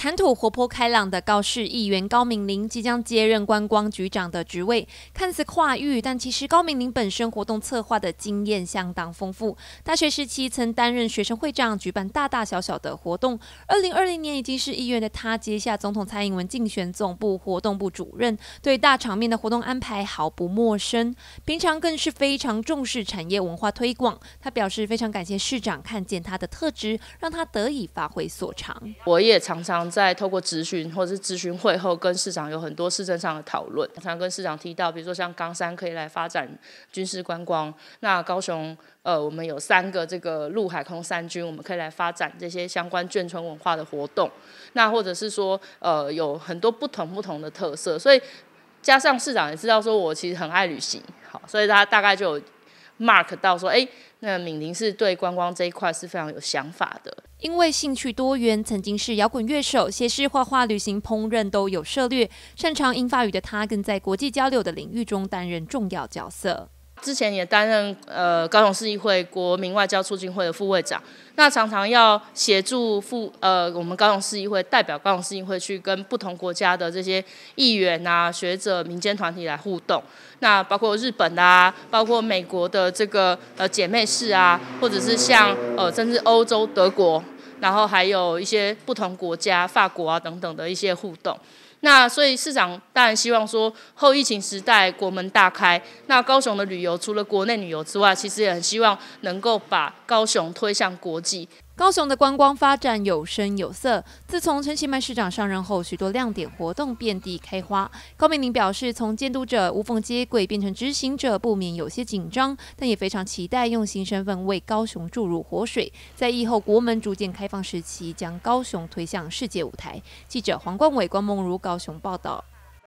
谈吐活泼开朗的高市议员高明玲即将接任观光局长的职位，看似跨域，但其实高明玲本身活动策划的经验相当丰富。大学时期曾担任学生会长，举办大大小小的活动。二零二零年已经是议员的他，接下总统蔡英文竞选总部活动部主任，对大场面的活动安排毫不陌生。平常更是非常重视产业文化推广。他表示非常感谢市长看见他的特质，让他得以发挥所长。我也常常。在透过咨询或者是咨询会后，跟市长有很多市政上的讨论，常常跟市长提到，比如说像冈山可以来发展军事观光，那高雄，呃，我们有三个这个陆海空三军，我们可以来发展这些相关眷村文化的活动，那或者是说，呃，有很多不同不同的特色，所以加上市长也知道说我其实很爱旅行，好，所以他大概就有。mark 到说，哎，那敏玲是对观光这一块是非常有想法的。因为兴趣多元，曾经是摇滚乐手，写诗、画画、旅行、烹饪都有涉猎。擅长英法语的他，更在国际交流的领域中担任重要角色。之前也担任呃高雄市议会国民外交促进会的副会长，那常常要协助副呃我们高雄市议会代表高雄市议会去跟不同国家的这些议员啊、学者、民间团体来互动，那包括日本啊，包括美国的这个呃姐妹市啊，或者是像呃甚至欧洲德国，然后还有一些不同国家法国啊等等的一些互动。那所以市长当然希望说，后疫情时代国门大开，那高雄的旅游除了国内旅游之外，其实也很希望能够把高雄推向国际。高雄的观光发展有声有色。自从陈其迈市长上任后，许多亮点活动遍地开花。高明玲表示，从监督者无缝接轨变成执行者，不免有些紧张，但也非常期待用新身份为高雄注入活水，在疫后国门逐渐开放时期，将高雄推向世界舞台。记者黄冠伟、关梦如高雄报道。